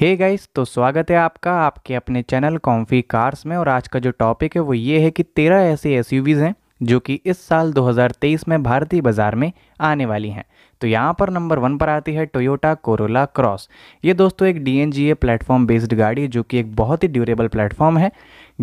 हे hey guys तो स्वागत है आपका आपके अपने चैनल कॉम्फी कार्स में और आज का जो टॉपिक है वो ये है कि तेरह ऐसे एस हैं जो कि इस साल 2023 में भारतीय बाज़ार में आने वाली हैं तो यहाँ पर नंबर वन पर आती है टोयोटा कोरोला क्रॉस ये दोस्तों एक D N G A platform based गाड़ी जो कि एक बहुत ही ड्यूरेबल प्लेटफॉर्म है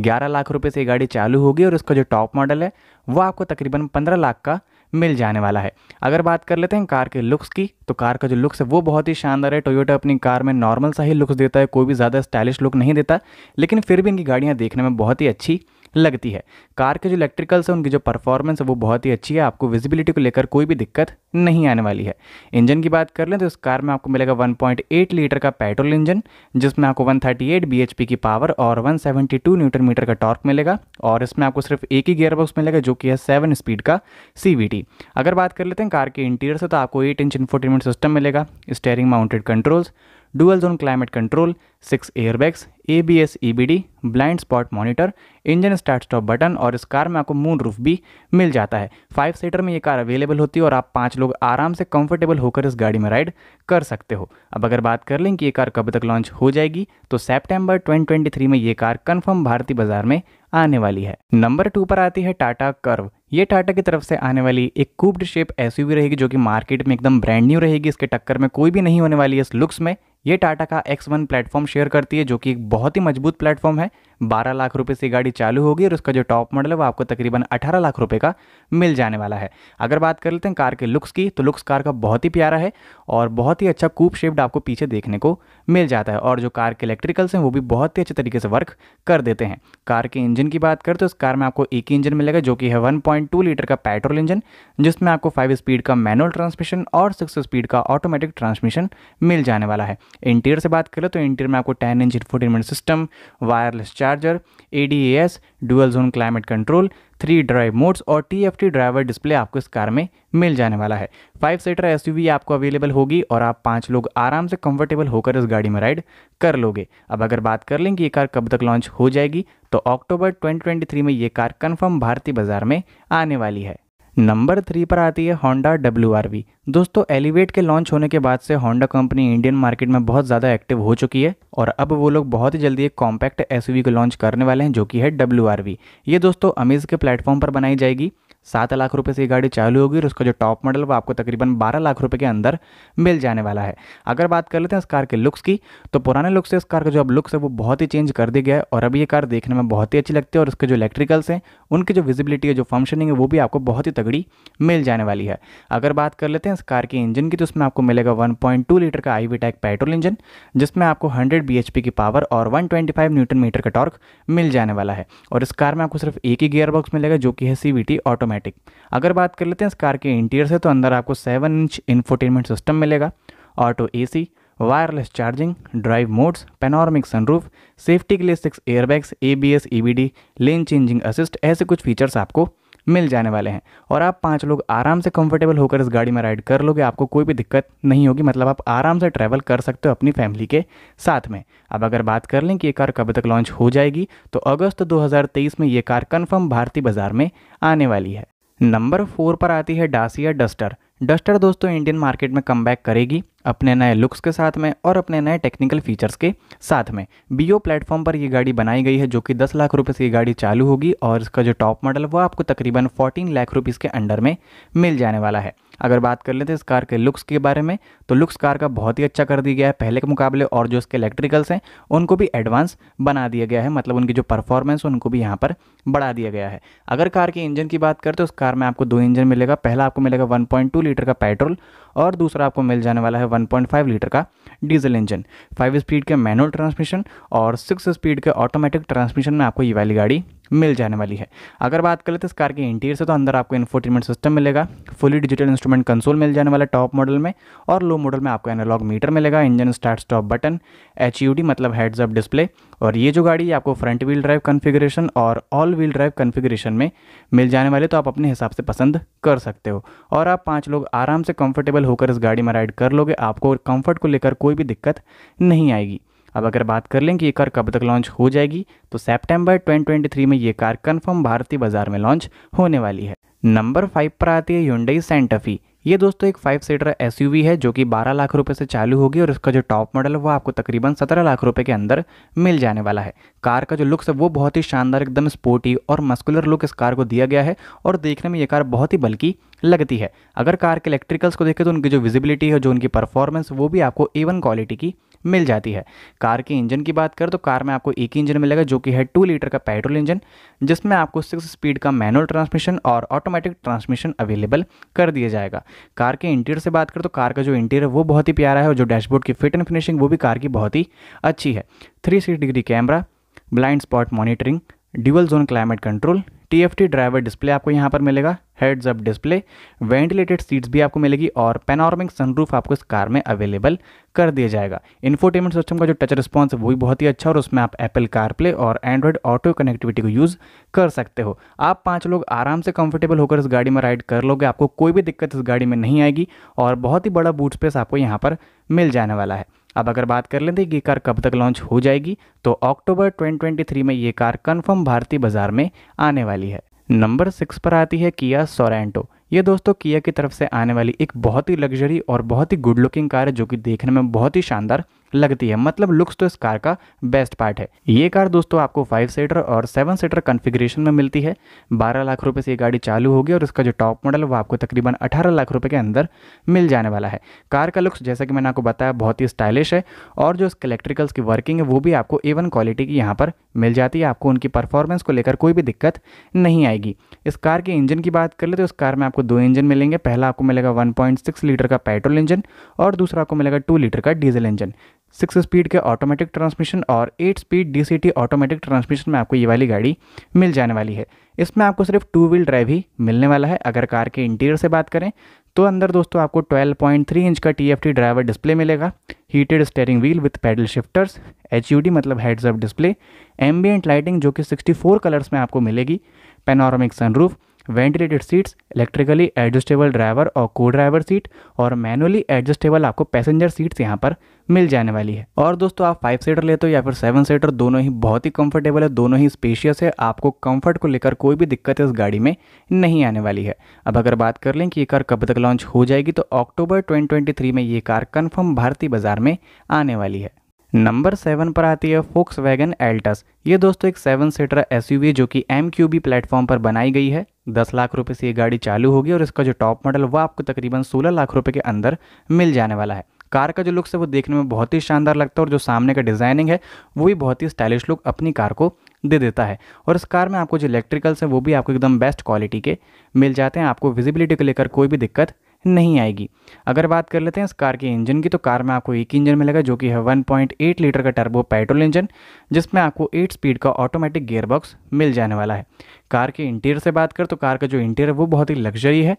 11 लाख रुपए से ये गाड़ी चालू होगी और इसका जो टॉप मॉडल है वो आपको तकरीबन 15 लाख का मिल जाने वाला है अगर बात कर लेते हैं कार के लुक्स की तो कार का जो लुक्स है वो बहुत ही शानदार है टोयोटा अपनी कार में नॉर्मल सा ही लुक्स देता है कोई भी ज़्यादा स्टाइलिश लुक नहीं देता लेकिन फिर भी इनकी गाड़ियाँ देखने में बहुत ही अच्छी लगती है कार के जो इलेक्ट्रिकल्स हैं उनकी जो परफॉर्मेंस है वो बहुत ही अच्छी है आपको विजिबिलिटी को लेकर कोई भी दिक्कत नहीं आने वाली है इंजन की बात कर लें तो इस कार में आपको मिलेगा 1.8 लीटर का पेट्रोल इंजन जिसमें आपको 138 bhp की पावर और 172 न्यूटन मीटर का टॉर्क मिलेगा और इसमें आपको सिर्फ एक ही गियर बॉक्स मिलेगा जो कि है सेवन स्पीड का सी अगर बात कर लेते हैं कार के इंटीरियर से तो आपको एट इंच इन्फोटेनमेंट सिस्टम मिलेगा steering mounted controls dual zone climate control six airbags A B S E B D blind spot monitor engine start stop button और इस कार में आपको मून रूफ भी मिल जाता है फाइव सीटर में ये कार अवेलेबल होती है और आप पाँच लोग आराम से कंफर्टेबल होकर इस गाड़ी में राइड कर सकते हो अब अगर बात कर लें कि ये कार कब तक लॉन्च हो जाएगी तो सेप्टेम्बर ट्वेंटी में ये कार कन्फर्म भारतीय बाजार में आने वाली है नंबर टू पर आती है टाटा कर्व ये टाटा की तरफ से आने वाली एक कूब्ड शेप एसयूवी रहेगी जो कि मार्केट में एकदम ब्रांड न्यू रहेगी इसके टक्कर में कोई भी नहीं होने वाली है इस लुक्स में ये टाटा का X1 प्लेटफॉर्म शेयर करती है जो कि एक बहुत ही मजबूत प्लेटफॉर्म है 12 लाख रुपए से गाड़ी चालू होगी और उसका जो टॉप मॉडल है वो आपको तकरीबन 18 लाख रुपए का मिल जाने वाला है अगर बात कर लेते हैं कार के लुक्स की तो लुक्स कार का बहुत ही प्यारा है और बहुत ही अच्छा कूप शेप्ड आपको पीछे देखने को मिल जाता है और जो कार के इलेक्ट्रिकल्स हैं वो भी बहुत ही अच्छे तरीके से वर्क कर देते हैं कार के इंजन की बात करें तो इस कार में आपको एक ही इंजन मिलेगा जो कि है वन लीटर का पेट्रोल इंजन जिसमें आपको फाइव स्पीड का मैनुअल ट्रांसमिशन और सिक्स स्पीड का ऑटोमेटिक ट्रांसमिशन मिल जाने वाला है इंटीरियर से बात करें तो इंटीरियर में आपको ten inch infotainment system wireless charge charger a dual zone climate control three drive modes और टी ड्राइवर डिस्प्ले आपको इस कार में मिल जाने वाला है फाइव सीटर एस आपको अवेलेबल होगी और आप पाँच लोग आराम से कंफर्टेबल होकर इस गाड़ी में राइड कर लोगे अब अगर बात कर लें कि ये कार कब तक लॉन्च हो जाएगी तो अक्टूबर 2023 में ये कार कन्फर्म भारतीय बाजार में आने वाली है नंबर थ्री पर आती है होंडा डब्ल्यू आर वी दोस्तों एलिवेट के लॉन्च होने के बाद से होंडा कंपनी इंडियन मार्केट में बहुत ज़्यादा एक्टिव हो चुकी है और अब वो लोग बहुत ही जल्दी एक कॉम्पैक्ट एस को लॉन्च करने वाले हैं जो कि है डब्ल्यू आर वी ये दोस्तों अमीज़ के प्लेटफॉर्म पर बनाई जाएगी सात लाख रुपये से ये गाड़ी चालू होगी और उसका जो टॉप मॉडल वो आपको तकरीबन बारह लाख रुपये के अंदर मिल जाने वाला है अगर बात कर लेते हैं इस कार के लुक्स की तो पुराने लुक से इस कार का जो अब लुक्स है वो बहुत ही चेंज कर दिया गया है और अब ये कार देखने में बहुत ही अच्छी लगती है और उसके जो इलेक्ट्रिकल्स हैं उनकी जो विजिबिलिटी है जो फंक्शनिंग है वो भी आपको बहुत ही तगड़ी मिल जाने वाली है अगर बात कर लेते हैं इस कार के इंजन की तो उसमें आपको मिलेगा वन लीटर का आई टैक पेट्रोल इंजन जिसमें आपको हंड्रेड बी की पावर और वन न्यूटन मीटर का टॉर्क मिल जाने वाला है और इस कार में आपको सिर्फ एक ही गियर बॉक्स मिलेगा जो कि है सी ऑटोमेटिक ऑटोमेटिक अगर बात कर लेते हैं इस कार के इंटीरियर से तो अंदर आपको सेवन इंच इन्फोटेनमेंट सिस्टम मिलेगा auto A wireless charging drive modes panoramic sunroof safety के लिए six airbags A B S E B D lane changing assist ऐसे कुछ फीचर्स आपको मिल जाने वाले हैं और आप पाँच लोग आराम से कंफर्टेबल होकर इस गाड़ी में राइड कर लोगे आपको कोई भी दिक्कत नहीं होगी मतलब आप आराम से ट्रैवल कर सकते हो अपनी फैमिली के साथ में अब अगर बात कर लें कि ये कार कब तक लॉन्च हो जाएगी तो अगस्त 2023 में ये कार कन्फर्म भारतीय बाजार में आने वाली है नंबर फोर पर आती है डासिया डस्टर डस्टर दोस्तों इंडियन मार्केट में कम करेगी अपने नए लुक्स के साथ में और अपने नए टेक्निकल फीचर्स के साथ में बी ओ प्लेटफॉर्म पर यह गाड़ी बनाई गई है जो कि 10 लाख रुपए से ये गाड़ी चालू होगी और इसका जो टॉप मॉडल वो आपको तकरीबन 14 लाख रुपीज़ के अंडर में मिल जाने वाला है अगर बात कर लेते हैं इस कार के लुक्स के बारे में तो लुक्स कार का बहुत ही अच्छा कर दिया गया है पहले के मुकाबले और जो इसके इलेक्ट्रिकल्स हैं उनको भी एडवांस बना दिया गया है मतलब उनकी जो परफॉर्मेंस उनको भी यहाँ पर बढ़ा दिया गया है अगर कार के इंजन की बात करें तो उस कार में आपको दो इंजन मिलेगा पहला आपको मिलेगा वन लीटर का पेट्रोल और दूसरा आपको मिल जाने वाला है वन लीटर का डीजल इंजन फाइव स्पीड के मैनुअल ट्रांसमिशन और सिक्स स्पीड के ऑटोमेटिक ट्रांसमिशन में आपको ये वाली गाड़ी मिल जाने वाली है अगर बात करें तो इस कार के इंटीरियर से तो अंदर आपको इन्फोटेनमेंट सिस्टम मिलेगा फुली डिजिटल इंस्ट्रूमेंट कंसोल मिल जाने वाला टॉप मॉडल में और लो मॉडल में आपको एनालॉग मीटर मिलेगा engine start stop button H मतलब हेड्स अप डिस्प्ले और ये जो गाड़ी आपको फ्रंट व्हील ड्राइव कन्फिग्रेशन और ऑल व्हील ड्राइव कन्फिग्रेशन में मिल जाने वाले तो आप अपने हिसाब से पसंद कर सकते हो और आप पाँच लोग आराम से कंफर्टेबल होकर इस गाड़ी में राइड कर लोगे आपको कंफर्ट को लेकर कोई भी दिक्कत नहीं आएगी अब अगर बात कर लें कि ये कार कब तक लॉन्च हो जाएगी तो सेप्टेम्बर ट्वेंटी में ये कार कन्फर्म भारतीय बाजार में लॉन्च होने वाली है नंबर फाइव पर आती है युंडई सेंटफी ये दोस्तों एक फाइव सीटर एस है जो कि 12 लाख रुपए से चालू होगी और इसका जो टॉप मॉडल है वो आपको तकरीबन 17 लाख रुपए के अंदर मिल जाने वाला है कार का जो लुक्स है वो बहुत ही शानदार एकदम स्पोर्टी और मस्कुलर लुक इस कार को दिया गया है और देखने में ये कार बहुत ही बल्कि लगती है अगर कार के इलेक्ट्रिकल्स को देखें तो उनकी जो विजिबिलिटी है जो उनकी परफॉर्मेंस वो भी आपको ए क्वालिटी की मिल जाती है कार के इंजन की बात करें तो कार में आपको एक ही इंजन मिलेगा जो कि है टू लीटर का पेट्रोल इंजन जिसमें आपको सिक्स स्पीड का मैनुअल ट्रांसमिशन और ऑटोमेटिक ट्रांसमिशन अवेलेबल कर दिया जाएगा कार के इंटीरियर से बात करें तो कार का जो इंटीरियर वो बहुत ही प्यारा है और जो डैशबोर्ड की फिट एंड फिनिशिंग वो भी कार की बहुत ही अच्छी है three degree camera blind spot monitoring dual zone climate control T driver display आपको यहाँ पर मिलेगा heads up display ventilated seats भी आपको मिलेगी और पेनॉर्मिक सनरूफ आपको इस कार में अवेलेबल कर दिया जाएगा इन्फोटेनमेंट सिस्टम का जो टच रिस्पॉन्स है वो भी बहुत ही अच्छा और उसमें आप एप्पल कारप्ले और एंड्रॉयड ऑटो कनेक्टिविटी को यूज़ कर सकते हो आप पाँच लोग आराम से कंफर्टेबल होकर इस गाड़ी में राइड कर लोगे आपको कोई भी दिक्कत इस गाड़ी में नहीं आएगी और बहुत ही बड़ा बूट स्पेस आपको यहाँ पर मिल जाने वाला है अब अगर बात कर लेते हैं कि तो ये कार कब तक लॉन्च हो जाएगी तो अक्टूबर 2023 में ये कार कंफर्म भारतीय बाजार में आने वाली है नंबर सिक्स पर आती है किया सोरेंटो ये दोस्तों किया की तरफ से आने वाली एक बहुत ही लग्जरी और बहुत ही गुड लुकिंग कार है जो कि देखने में बहुत ही शानदार लगती है मतलब लुक्स तो इस कार का बेस्ट पार्ट है ये कार दोस्तों आपको फाइव सीटर और सेवन सीटर कन्फिग्रेशन में मिलती है बारह लाख रुपये से ये गाड़ी चालू होगी और इसका जो टॉप मॉडल वो आपको तकरीबन अठारह लाख रुपये के अंदर मिल जाने वाला है कार का लुक्स जैसा कि मैंने आपको बताया बहुत ही स्टाइलिश है और जो इसके इलेक्ट्रिकल्स की वर्किंग है वो भी आपको ए क्वालिटी की यहाँ पर मिल जाती है आपको उनकी परफॉर्मेंस को लेकर कोई भी दिक्कत नहीं आएगी इस कार के इंजन की बात कर ले तो इस कार में आपको दो इंजन मिलेंगे पहला आपको मिलेगा 1.6 लीटर का पेट्रोल इंजन और दूसरा आपको मिलेगा 2 लीटर का डीजल इंजन सिक्स स्पीड के ऑटोमेटिक ट्रांसमिशन और eight speed DCT automatic transmission में आपको ये वाली गाड़ी मिल जाने वाली है इसमें आपको सिर्फ टू व्हील ड्राइव ही मिलने वाला है अगर कार के इंटीरियर से बात करें तो अंदर दोस्तों आपको 12.3 इंच का टी ड्राइवर डिस्प्ले मिलेगा heated steering wheel with paddle shifters H मतलब heads up display ambient lighting जो कि सिक्सटी कलर्स में आपको मिलेगी panoramic sunroof ventilated seats electrically adjustable driver और को ड्राइवर सीट और मैनुअली एडजस्टेबल आपको पैसेंजर सीट्स यहाँ पर मिल जाने वाली है और दोस्तों आप फाइव सीटर लेते हो या फिर सेवन सीटर दोनों ही बहुत ही कंफर्टेबल है दोनों ही स्पेशियस है आपको कंफर्ट को लेकर कोई भी दिक्कत इस गाड़ी में नहीं आने वाली है अब अगर बात कर लें कि ये कार कब तक लॉन्च हो जाएगी तो अक्टूबर 2023 में ये कार कन्फर्म भारतीय बाजार में आने वाली है नंबर सेवन पर आती है फोक्स वैगन एल्टस ये दोस्तों एक सेवन सीटर एस जो कि एम प्लेटफॉर्म पर बनाई गई है दस लाख रुपए से ये गाड़ी चालू होगी और इसका जो टॉप मॉडल वो आपको तकरीबन सोलह लाख रुपए के अंदर मिल जाने वाला है कार का जो लुक्स है वो देखने में बहुत ही शानदार लगता है और जो सामने का डिज़ाइनिंग है वो भी बहुत ही स्टाइलिश लुक अपनी कार को दे देता है और इस कार में आपको जो इलेक्ट्रिकल्स हैं वो भी आपको एकदम बेस्ट क्वालिटी के मिल जाते हैं आपको विजिबिलिटी को लेकर कोई भी दिक्कत नहीं आएगी अगर बात कर लेते हैं इस कार के इंजन की तो कार में आपको एक इंजन मिलेगा जो कि है 1.8 लीटर का टर्बो पेट्रोल इंजन जिसमें आपको 8 स्पीड का ऑटोमेटिक गियरबॉक्स मिल जाने वाला है कार के इंटीरियर से बात कर तो कार का जो इंटीरियर है वो बहुत ही लग्जरी है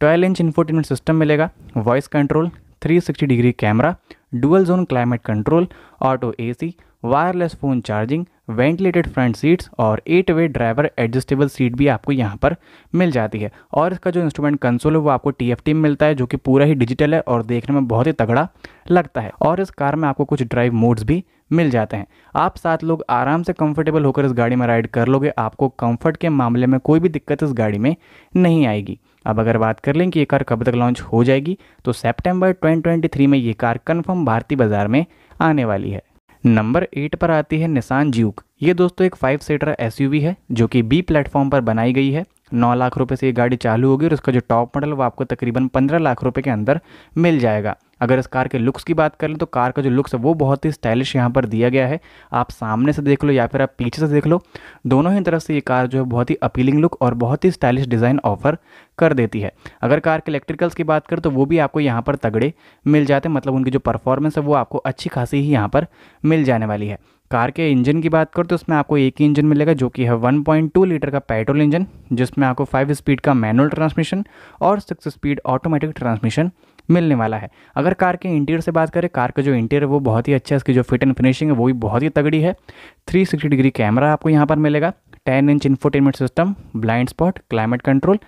ट्वेल्व इंच इन्फोटेनमेंट सिस्टम मिलेगा voice control 360 degree camera dual zone climate control auto AC wireless phone charging ventilated front seats और eight way driver adjustable seat भी आपको यहाँ पर मिल जाती है और इसका जो इंस्ट्रूमेंट कंसोल है वो आपको टी एफ टी में मिलता है जो कि पूरा ही डिजिटल है और देखने में बहुत ही तगड़ा लगता है और इस कार में आपको कुछ ड्राइव मोड्स भी मिल जाते हैं आप सात लोग आराम से कंफर्टेबल होकर इस गाड़ी में राइड कर लोगे आपको कंफर्ट के मामले में कोई भी दिक्कत इस गाड़ी में नहीं आएगी अब अगर बात कर लें कि ये कार कब तक लॉन्च हो जाएगी तो सेप्टेम्बर 2023 में ये कार कन्फर्म भारतीय बाज़ार में आने वाली है नंबर एट पर आती है निसान ज्यूक ये दोस्तों एक फाइव सीटर एसयूवी है जो कि बी प्लेटफॉर्म पर बनाई गई है नौ लाख रुपए से ये गाड़ी चालू होगी और उसका जो टॉप मॉडल वो आपको तकरीबन पंद्रह लाख रुपए के अंदर मिल जाएगा अगर इस कार के लुक्स की बात करें तो कार का जो लुक्स है वो बहुत ही स्टाइलिश यहाँ पर दिया गया है आप सामने से देख लो या फिर आप पीछे से देख लो दोनों ही तरफ से ये कार जो है बहुत ही अपीलिंग लुक और बहुत ही स्टाइलिश डिज़ाइन ऑफर कर देती है अगर कार के इलेक्ट्रिकल्स की बात करें तो वो भी आपको यहाँ पर तगड़े मिल जाते हैं मतलब उनकी जो परफॉर्मेंस है वो आपको अच्छी खासी ही यहाँ पर मिल जाने वाली है कार के इंजन की बात करो तो उसमें आपको एक ही इंजन मिलेगा जो कि है 1.2 लीटर का पेट्रोल इंजन जिसमें आपको 5 स्पीड का मैनुअल ट्रांसमिशन और 6 स्पीड ऑटोमेटिक ट्रांसमिशन मिलने वाला है अगर कार के इंटीरियर से बात करें कार का जो इंटीरियर है वो बहुत ही अच्छा है इसकी जो फिट एंड फिनिशिंग है वो भी बहुत ही तगड़ी है थ्री सिक्सटी डिग्री कैमरा आपको यहाँ पर मिलेगा 10 inch infotainment system blind spot climate control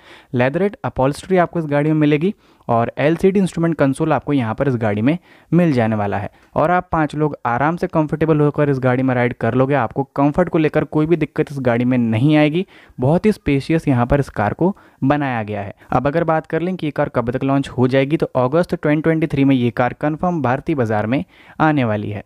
leatherette upholstery आपको इस गाड़ी में मिलेगी और एल इंस्ट्रूमेंट कंसोल आपको यहाँ पर इस गाड़ी में मिल जाने वाला है और आप पाँच लोग आराम से कंफर्टेबल होकर इस गाड़ी में राइड कर लोगे आपको कंफर्ट को लेकर कोई भी दिक्कत इस गाड़ी में नहीं आएगी बहुत ही स्पेशियस यहाँ पर इस कार को बनाया गया है अब अगर बात कर लें कि ये कार कब तक लॉन्च हो जाएगी तो अगस्त 2023 में ये कार कन्फर्म भारतीय बाजार में आने वाली है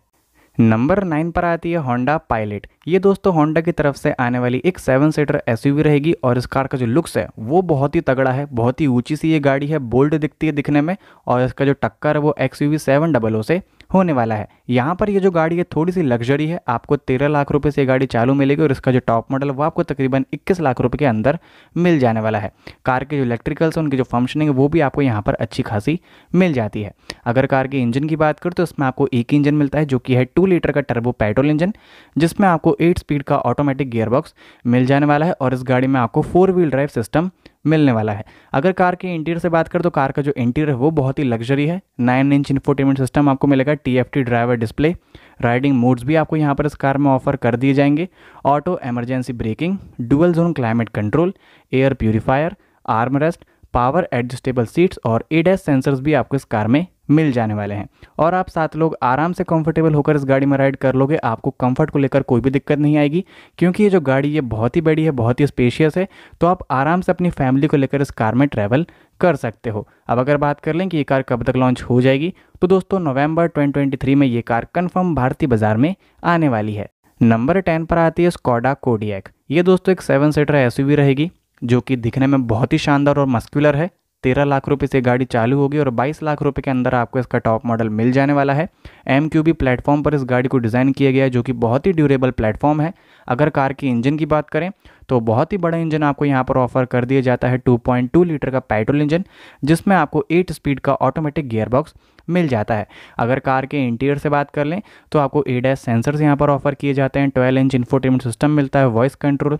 नंबर नाइन पर आती है होंडा पायलट ये दोस्तों होंडा की तरफ से आने वाली एक सेवन सीटर एस रहेगी और इस कार का जो लुक्स है वो बहुत ही तगड़ा है बहुत ही ऊंची सी ये गाड़ी है बोल्ड दिखती है दिखने में और इसका जो टक्कर है वो एक्स यू से होने वाला है यहाँ पर ये जो गाड़ी है थोड़ी सी लग्जरी है आपको तेरह लाख रुपये से ये गाड़ी चालू मिलेगी और इसका जो टॉप मॉडल वो आपको तकरीबन इक्कीस लाख रुपये के अंदर मिल जाने वाला है कार के जो इलेक्ट्रिकल्स हैं उनकी जो फंक्शनिंग है वो भी आपको यहाँ पर अच्छी खासी मिल जाती है अगर कार के इंजन की बात करें तो इसमें आपको एक इंजन मिलता है जो कि है टू लीटर का टर्बो पेट्रोल इंजन जिसमें आपको एट स्पीड का ऑटोमेटिक गियरबॉक्स मिल जाने वाला है और इस गाड़ी में आपको फोर व्हील ड्राइव सिस्टम मिलने वाला है अगर कार के इंटीरियर से बात करें तो कार का जो इंटीरियर है वो बहुत ही लग्जरी है नाइन इंच इन्फोटेनमेंट सिस्टम आपको मिलेगा T driver display riding modes भी आपको यहाँ पर इस कार में ऑफर कर दिए जाएंगे auto emergency braking dual zone climate control air purifier rest power adjustable seats और एडेस सेंसर्स भी आपको इस कार में मिल जाने वाले हैं और आप सात लोग आराम से कंफर्टेबल होकर इस गाड़ी में राइड कर लोगे आपको कंफर्ट को लेकर कोई भी दिक्कत नहीं आएगी क्योंकि ये जो गाड़ी ये बहुत ही बड़ी है बहुत ही स्पेशियस है तो आप आराम से अपनी फैमिली को लेकर इस कार में ट्रैवल कर सकते हो अब अगर बात कर लें कि ये कार कब तक लॉन्च हो जाएगी तो दोस्तों नवम्बर ट्वेंटी में ये कार कन्फर्म भारतीय बाजार में आने वाली है नंबर टेन पर आती है स्कॉडा कोडियक ये दोस्तों एक सेवन सीटर एस रहेगी जो कि दिखने में बहुत ही शानदार और मस्कुलर है तेरह लाख रुपये से गाड़ी चालू होगी और बाईस लाख रुपये के अंदर आपको इसका टॉप मॉडल मिल जाने वाला है एम क्यू बी प्लेटफॉर्म पर इस गाड़ी को डिज़ाइन किया गया है जो कि बहुत ही ड्यूरेबल प्लेटफॉर्म है अगर कार की इंजन की बात करें तो बहुत ही बड़ा इंजन आपको यहाँ पर ऑफर कर दिया जाता है 2.2 लीटर का पेट्रोल इंजन जिसमें आपको 8 स्पीड का ऑटोमेटिक गियरबॉक्स मिल जाता है अगर कार के इंटीरियर से बात कर लें तो आपको ए डैस सेंसर्स यहाँ पर ऑफर किए जाते हैं 12 इंच इन्फोटेनमेंट सिस्टम मिलता है voice control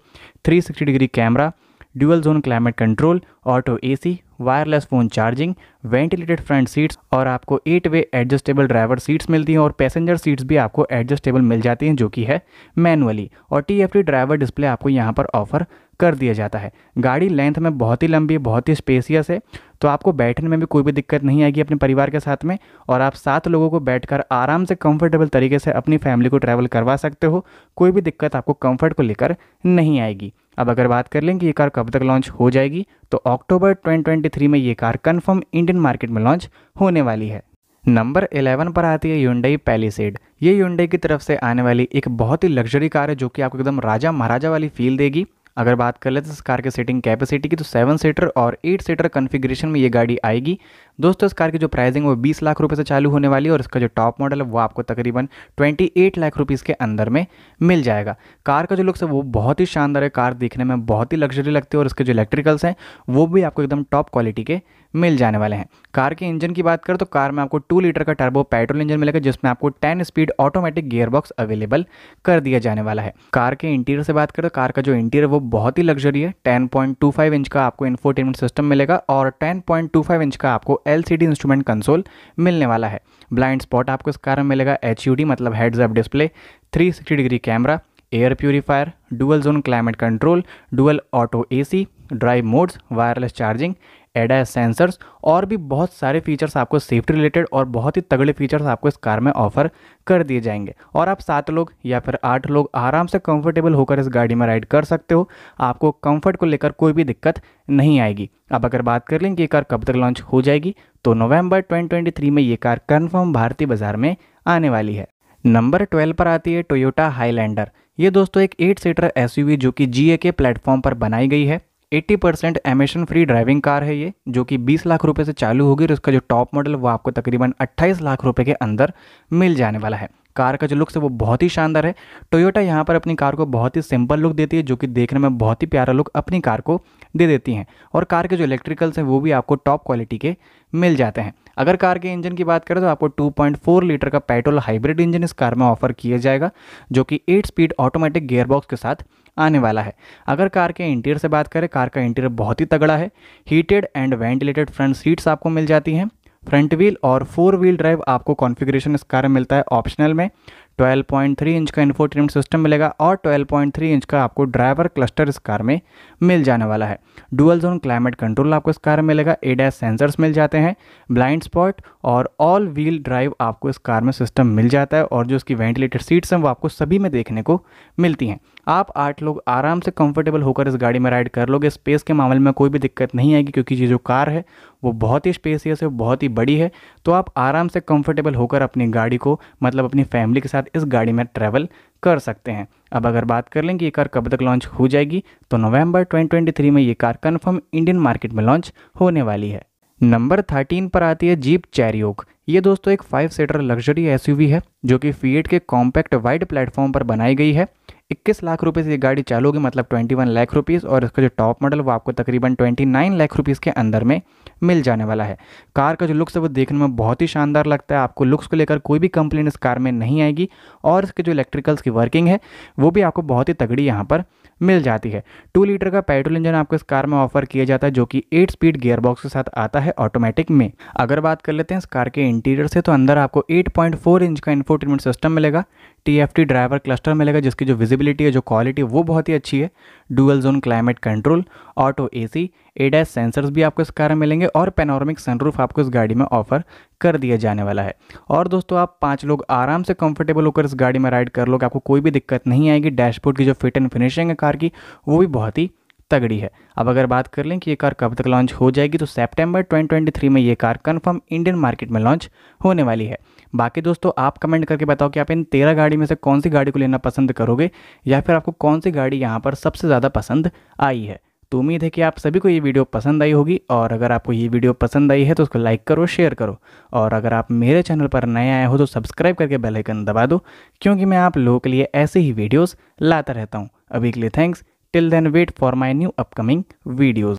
360 degree camera dual zone climate control auto AC wireless phone charging ventilated front seats और आपको eight way adjustable driver seats मिलती हैं और पैसेंजर सीट्स भी आपको एडजस्टेबल मिल जाती हैं जो कि है मैनुअली और टी ड्राइवर डिस्प्ले आपको यहाँ पर ऑफर कर दिया जाता है गाड़ी लेंथ में बहुत ही लंबी है बहुत ही स्पेसियस है तो आपको बैठने में भी कोई भी दिक्कत नहीं आएगी अपने परिवार के साथ में और आप सात लोगों को बैठकर आराम से कंफर्टेबल तरीके से अपनी फैमिली को ट्रैवल करवा सकते हो कोई भी दिक्कत आपको कंफर्ट को लेकर नहीं आएगी अब अगर बात कर लें कि ये कार कब तक लॉन्च हो जाएगी तो अक्टूबर 2023 में ये कार कंफर्म इंडियन मार्केट में लॉन्च होने वाली है नंबर 11 पर आती है यूंडई पैलिसेड ये यूंडई की तरफ से आने वाली एक बहुत ही लग्जरी कार है जो कि आपको एकदम राजा महाराजा वाली फील देगी अगर बात कर ले तो इस कार के सीटिंग कैपेसिटी की तो सेवन सीटर और एट सीटर कन्फिग्रेशन में ये गाड़ी आएगी दोस्तों इस कार की जो प्राइसिंग वो बीस लाख रुपये से चालू होने वाली है और इसका जो टॉप मॉडल है वो आपको तकरीबन ट्वेंटी एट लाख रुपीज़ के अंदर में मिल जाएगा कार का जो लुक्स है वो बहुत ही शानदार है कार देखने में बहुत ही लग्जरी लगती है और इसके जो इलेक्ट्रिकल्स हैं वो भी आपको एकदम टॉप क्वालिटी के मिल जाने वाले हैं कार के इंजन की बात करें तो कार में आपको टू लीटर का टर्बो पेट्रोल इंजन मिलेगा जिसमें आपको ten speed automatic gearbox available कर दिया जाने वाला है कार के इंटीरियर से बात करें तो कार का जो इंटीरियर वो बहुत ही लग्जरी है ten point two five inch का आपको इन्फोटेनमेंट सिस्टम मिलेगा और ten point two five inch का आपको L C D instrument console मिलने वाला है ब्लाइंड स्पॉट आपको इस कार में मिलेगा एच यू डी मतलब heads up display three sixty degree camera air purifier dual zone climate control dual auto A C drive modes wireless charging ADAS sensors और भी बहुत सारे फीचर्स आपको सेफ्टी रिलेटेड और बहुत ही तगड़े फीचर्स आपको इस कार में ऑफर कर दिए जाएंगे और आप सात लोग या फिर आठ लोग आराम से कंफर्टेबल होकर इस गाड़ी में राइड कर सकते हो आपको कंफर्ट को लेकर कोई भी दिक्कत नहीं आएगी अब अगर बात कर लें कि ये कार कब तक लॉन्च हो जाएगी तो नवंबर 2023 में ये कार कन्फर्म भारतीय बाजार में आने वाली है नंबर ट्वेल्व पर आती है टोयोटा हाईलैंडर ये दोस्तों एक एट सीटर एसयूवी जो कि जीए के प्लेटफॉर्म पर बनाई गई है 80 percent emission free driving car है ये जो कि 20 लाख रुपए से चालू होगी और इसका जो टॉप मॉडल वो आपको तकरीबन 28 लाख रुपए के अंदर मिल जाने वाला है कार का जो लुक्स है वो बहुत ही शानदार है टोयोटा यहाँ पर अपनी कार को बहुत ही सिंपल लुक देती है जो कि देखने में बहुत ही प्यारा लुक अपनी कार को दे देती हैं और कार के जो इलेक्ट्रिकल्स हैं वो भी आपको टॉप क्वालिटी के मिल जाते हैं अगर कार के इंजन की बात करें तो आपको 2.4 लीटर का पेट्रोल हाइब्रिड इंजन इस कार में ऑफर किया जाएगा जो कि 8 स्पीड ऑटोमेटिक गेयरबॉक्स के साथ आने वाला है अगर कार के इंटीरियर से बात करें कार का इंटीरियर बहुत ही तगड़ा है heated and ventilated front seats आपको मिल जाती हैं फ्रंट व्हील और फोर व्हील ड्राइव आपको कॉन्फ़िगरेशन इस कार में मिलता है ऑप्शनल में 12.3 इंच का इन्फोटेनमेंट सिस्टम मिलेगा और 12.3 इंच का आपको ड्राइवर क्लस्टर इस कार में मिल जाने वाला है डुअल जोन क्लाइमेट कंट्रोल आपको इस कार में मिलेगा ए सेंसर्स मिल जाते हैं ब्लाइंड स्पॉट और ऑल व्हील ड्राइव आपको इस कार में सिस्टम मिल जाता है और जो इसकी वेंटिलेटेड सीट्स हैं वो आपको सभी में देखने को मिलती हैं आप आठ लोग आराम से कंफर्टेबल होकर इस गाड़ी में राइड कर लोगे स्पेस के मामले में कोई भी दिक्कत नहीं आएगी क्योंकि ये जो कार है वो बहुत ही स्पेसियस है बहुत ही बड़ी है तो आप आराम से कंफर्टेबल होकर अपनी गाड़ी को मतलब अपनी फैमिली के साथ इस गाड़ी में ट्रैवल कर सकते हैं अब अगर बात कर लें कि ये कार कब तक लॉन्च हो जाएगी तो नवंबर 2023 में ये कार कन्फर्म इंडियन मार्केट में लॉन्च होने वाली है नंबर थर्टीन पर आती है जीप चैरियोक ये दोस्तों एक फाइव सीटर लग्जरी एसयूवी है जो कि फीएट के कॉम्पैक्ट वाइड प्लेटफॉर्म पर बनाई गई है इक्कीस लाख रुपये से ये गाड़ी चालू होगी मतलब ट्वेंटी वन लाख रुपीज़ और इसका जो टॉप मॉडल वो आपको तकरीबन ट्वेंटी नाइन लाख रुपीज़ के अंदर में मिल जाने वाला है कार का जो लुक्स है वो देखने में बहुत ही शानदार लगता है आपको लुक्स को लेकर कोई भी कंप्लेन इस कार में नहीं आएगी और इसके जो इलेक्ट्रिकल्स की वर्किंग है वो भी आपको बहुत ही तगड़ी यहाँ पर मिल जाती है टू लीटर का पेट्रोल इंजन आपको इस कार में ऑफर किया जाता है जो कि एट स्पीड गियरबॉक्स के साथ आता है ऑटोमेटिक में अगर बात कर लेते हैं इस कार के इंटीरियर से तो अंदर आपको 8.4 इंच का इन्फोटेनमेंट सिस्टम मिलेगा टी ड्राइवर क्लस्टर मिलेगा जिसकी जो विजिबिलिटी है जो क्वालिटी है वो बहुत ही अच्छी है dual zone climate control auto A C ADAS sensors भी आपको इस कार में मिलेंगे और पेनोरमिक सनरूफ आपको इस गाड़ी में ऑफर कर दिया जाने वाला है और दोस्तों आप पाँच लोग आराम से कंफर्टेबल होकर इस गाड़ी में राइड कर लोगे आपको कोई भी दिक्कत नहीं आएगी डैशबोर्ड की जो फिट एंड फिनिशिंग है कार की वो भी बहुत ही तगड़ी है अब अगर बात कर लें कि ये कार कब तक लॉन्च हो जाएगी तो सितंबर 2023 में ये कार कंफर्म इंडियन मार्केट में लॉन्च होने वाली है बाकी दोस्तों आप कमेंट करके बताओ कि आप इन तेरह गाड़ी में से कौन सी गाड़ी को लेना पसंद करोगे या फिर आपको कौन सी गाड़ी यहाँ पर सबसे ज़्यादा पसंद आई है तो उम्मीद है कि आप सभी को ये वीडियो पसंद आई होगी और अगर आपको ये वीडियो पसंद आई है तो उसको लाइक करो शेयर करो और अगर आप मेरे चैनल पर नए आए हो तो सब्सक्राइब करके बेल आइकन दबा दो क्योंकि मैं आप लोगों के लिए ऐसे ही वीडियोस लाता रहता हूँ अभी के लिए thanks Till then wait for my new upcoming videos.